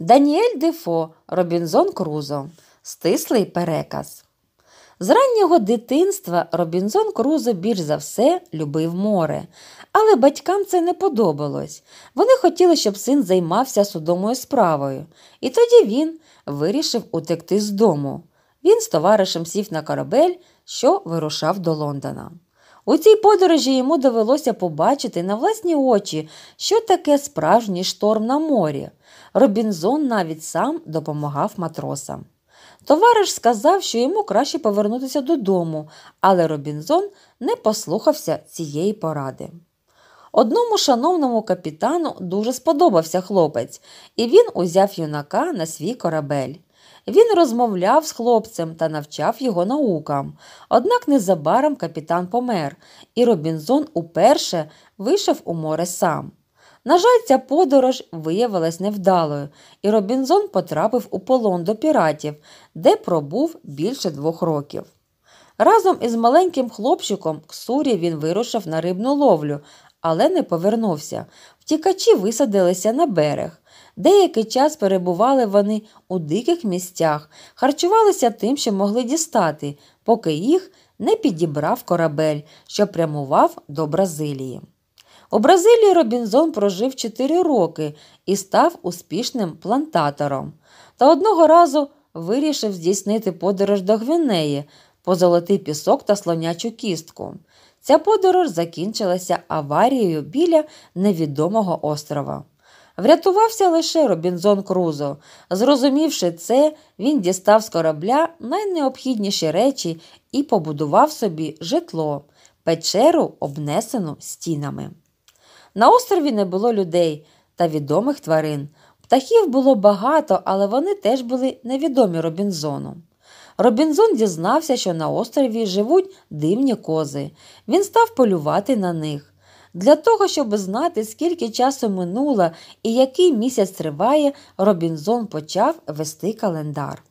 Даніель Дефо, Робінзон Крузо. Стислий переказ. З раннього дитинства Робінзон Крузо більш за все любив море, але батькам це не подобалось. Вони хотіли, щоб син займався судомою справою, і тоді він вирішив утекти з дому. Він з товаришем сів на корабель, що вирушав до Лондона. У цій подорожі йому довелося побачити на власні очі, що таке справжній шторм на морі. Робінзон навіть сам допомагав матросам. Товариш сказав, що йому краще повернутися додому, але Робінзон не послухався цієї поради. Одному шановному капітану дуже сподобався хлопець, і він узяв юнака на свій корабель. Він розмовляв з хлопцем та навчав його наукам. Однак незабаром капітан помер, і Робінзон уперше вийшов у море сам. На жаль, ця подорож виявилась невдалою, і Робінзон потрапив у полон до піратів, де пробув більше двох років. Разом із маленьким хлопчиком Ксурі він вирушив на рибну ловлю, але не повернувся. Втікачі висадилися на берег. Деякий час перебували вони у диких місцях, харчувалися тим, що могли дістати, поки їх не підібрав корабель, що прямував до Бразилії. У Бразилії Робінзон прожив 4 роки і став успішним плантатором. Та одного разу вирішив здійснити подорож до Гвінеї, позолотий пісок та слонячу кістку. Ця подорож закінчилася аварією біля невідомого острова. Врятувався лише Робінзон Крузо. Зрозумівши це, він дістав з корабля найнеобхідніші речі і побудував собі житло, печеру, обнесену стінами. На острові не було людей та відомих тварин. Птахів було багато, але вони теж були невідомі Робінзону. Робінзон дізнався, що на острові живуть дивні кози. Він став полювати на них. Для того, щоб знати, скільки часу минуло і який місяць триває, Робінзон почав вести календар.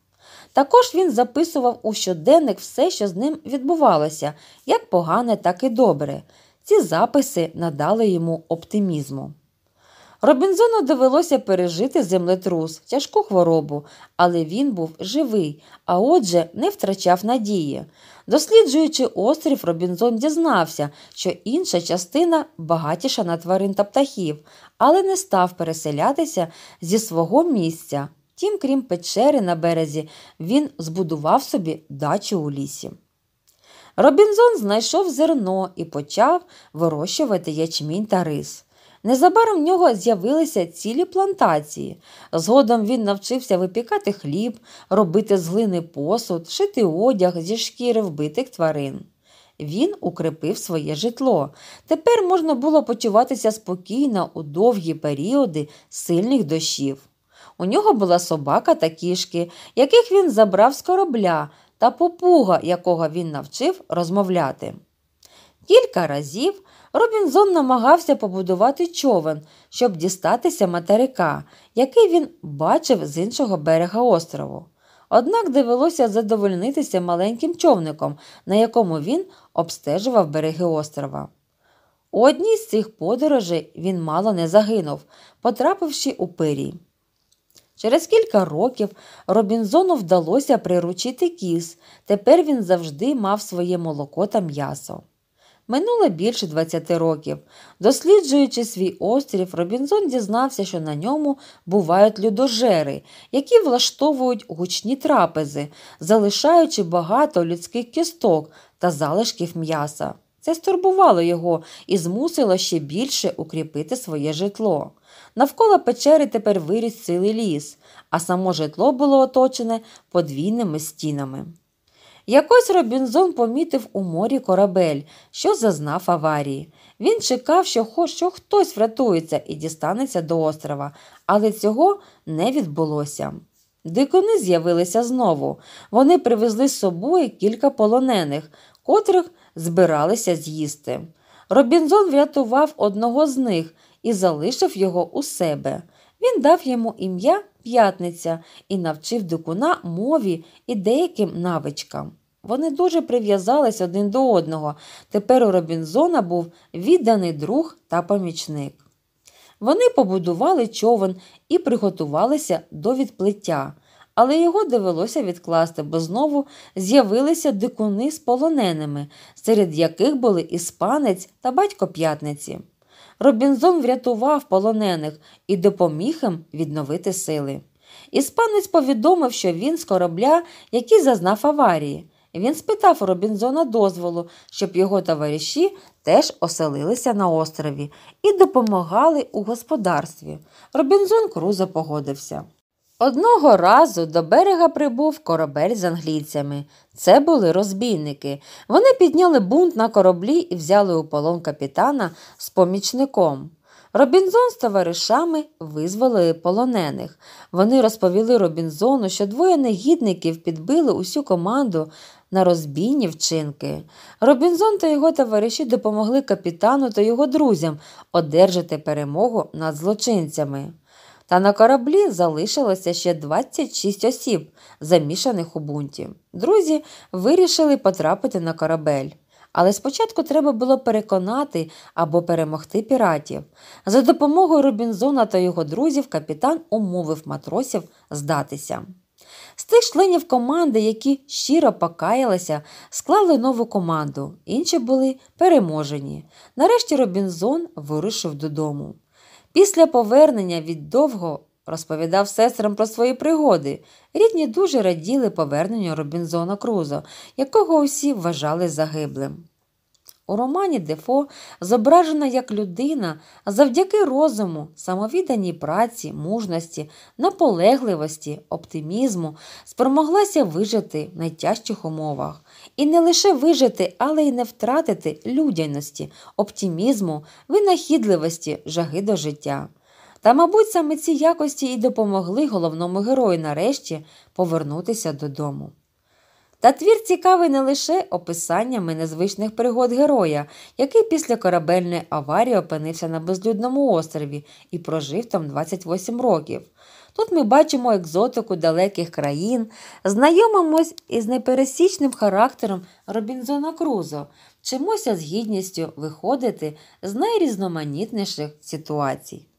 Також він записував у щоденник все, що з ним відбувалося, як погане, так і добре. Ці записи надали йому оптимізму. Робінзону довелося пережити землетрус, тяжку хворобу, але він був живий, а отже, не втрачав надії. Досліджуючи острів, Робінзон дізнався, що інша частина багатіша на тварин та птахів, але не став переселятися зі свого місця. Тім, крім печери на березі, він збудував собі дачу у лісі. Робінзон знайшов зерно і почав вирощувати ячмінь та рис. Незабаром в нього з'явилися цілі плантації. Згодом він навчився випікати хліб, робити з глини посуд, шити одяг зі шкіри вбитих тварин. Він укріпив своє житло. Тепер можна було почуватися спокійно у довгі періоди сильних дощів. У нього була собака та кішки, яких він забрав з корабля, та попуга, якого він навчив розмовляти. Кілька разів Робінзон намагався побудувати човен, щоб дістатися материка, який він бачив з іншого берега острову. Однак довелося задовольнитися маленьким човником, на якому він обстежував береги острова. У одній з цих подорожей він мало не загинув, потрапивши у пирі. Через кілька років Робінзону вдалося приручити кіз, тепер він завжди мав своє молоко та м'ясо. Минуло більше 20 років. Досліджуючи свій острів, Робінзон дізнався, що на ньому бувають людожери, які влаштовують гучні трапези, залишаючи багато людських кісток та залишків м'яса. Це стурбувало його і змусило ще більше укріпити своє житло. Навколо печери тепер виріс цілий ліс, а само житло було оточене подвійними стінами. Якось Робінзон помітив у морі корабель, що зазнав аварії. Він чекав, що хоч що хтось врятується і дістанеться до острова, але цього не відбулося. Дикуни з'явилися знову. Вони привезли з собою кілька полонених, котрих збиралися з'їсти. Робінзон врятував одного з них і залишив його у себе. Він дав йому ім'я П'ятниця і навчив дикуна мові і деяким навичкам. Вони дуже прив'язались один до одного. Тепер у Робінзона був відданий друг та помічник. Вони побудували човен і приготувалися до відплиття, але його довелося відкласти, бо знову з'явилися дикуни з полоненими, серед яких були іспанець та батько п'ятниці. Робінзон врятував полонених і допоміг їм відновити сили. Іспанець повідомив, що він з корабля, який зазнав аварії. Він спитав Робінзона дозволу, щоб його товариші теж оселилися на острові і допомагали у господарстві. Робінзон Крузо погодився. Одного разу до берега прибув корабель з англійцями. Це були розбійники. Вони підняли бунт на кораблі і взяли у полон капітана з помічником. Робінзон з товаришами визволили полонених. Вони розповіли Робінзону, що двоє негідників підбили усю команду на розбійні вчинки. Робінзон та його товариші допомогли капітану та його друзям одержати перемогу над злочинцями. Та на кораблі залишилося ще 26 осіб, замішаних у бунті. Друзі вирішили потрапити на корабель. Але спочатку треба було переконати або перемогти піратів. За допомогою Робінзона та його друзів капітан умовив матросів здатися. З тих членів команди, які щиро покаялися, склали нову команду, інші були переможені. Нарешті Робінзон вирушив додому. Після повернення від довго розповідав сестрам про свої пригоди. Рідні дуже раділи поверненню Робінзона Крузо, якого усі вважали загиблим. У романі Дефо зображена як людина завдяки розуму, самовідданій праці, мужності, наполегливості, оптимізму спромоглася вижити в найтяжчих умовах. І не лише вижити, але й не втратити людяності, оптимізму, винахідливості, жаги до життя. Та, мабуть, саме ці якості і допомогли головному герою нарешті повернутися додому. Та твір цікавий не лише описаннями незвичних пригод героя, який після корабельної аварії опинився на безлюдному острові і прожив там 28 років. Тут ми бачимо екзотику далеких країн, знайомимось із непересічним характером Робінзона Крузо, чимося з гідністю виходити з найрізноманітніших ситуацій.